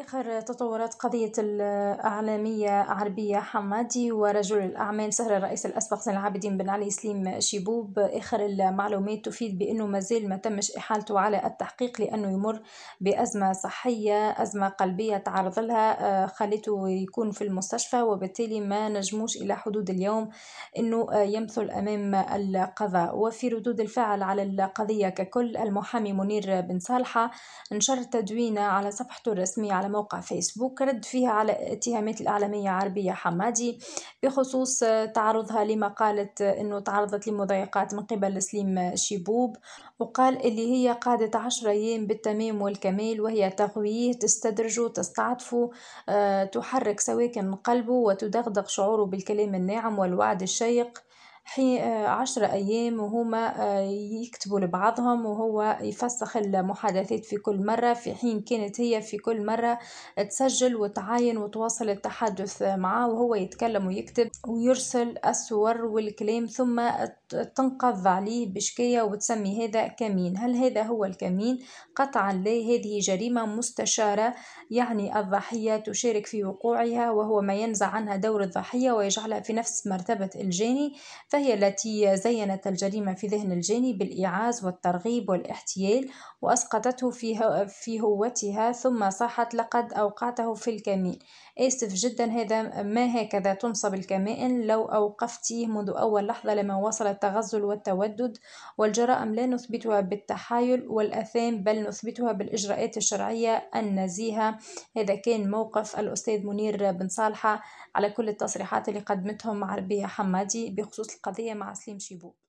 آخر تطورات قضية الإعلامية عربية حمادي ورجل الأعمال سهر الرئيس الأسبق زين العابدين بن علي سليم شيبوب آخر المعلومات تفيد بأنه مازال ما تمش إحالته على التحقيق لأنه يمر بأزمة صحية أزمة قلبية تعرض لها آه، خليته يكون في المستشفى وبالتالي ما نجموش إلى حدود اليوم أنه آه، يمثل أمام القضاء وفي ردود الفعل على القضية ككل المحامي منير بن صالحة نشر تدوينه على صفحته الرسمية على على موقع فيسبوك رد فيها على اتهامات الإعلامية عربية حمادي بخصوص آه، تعرضها لما قالت آه، أنه تعرضت لمضايقات من قبل سليم آه، شيبوب وقال اللي هي قعدت عشر أيام بالتمام والكمال وهي تغويه تستدرجه تستعطفه تحرك سواكن قلبه وتدغدغ شعوره بالكلام الناعم والوعد الشيق حي عشر أيام وهما آه، يكتبوا لبعضهم وهو يفسخ المحادثات في كل مرة في حين كانت هي في كل مرة تسجل وتعاين وتواصل التحدث معه وهو يتكلم ويكتب ويرسل الصور والكلام ثم تنقض عليه بشكية وتسمي هذا كمين هل هذا هو الكمين؟ قطعا لا هذه جريمة مستشارة يعني الضحية تشارك في وقوعها وهو ما ينزع عنها دور الضحية ويجعلها في نفس مرتبة الجاني فهي التي زينت الجريمة في ذهن الجاني بالإيعاز والترغيب والاحتيال وأسقطته في, هو في هوتها ثم صاحت لقد أوقعته في الكمين آسف جدا هذا ما هكذا تنصب الكمائن لو أوقفتيه منذ أول لحظة لما وصل التغزل والتودد والجرائم لا نثبتها بالتحايل والأثام بل نثبتها بالإجراءات الشرعية النزيهة هذا كان موقف الأستاذ منير بن صالحة على كل التصريحات اللي قدمتهم عربية حمادي بخصوص قضية مع سليم شيبوب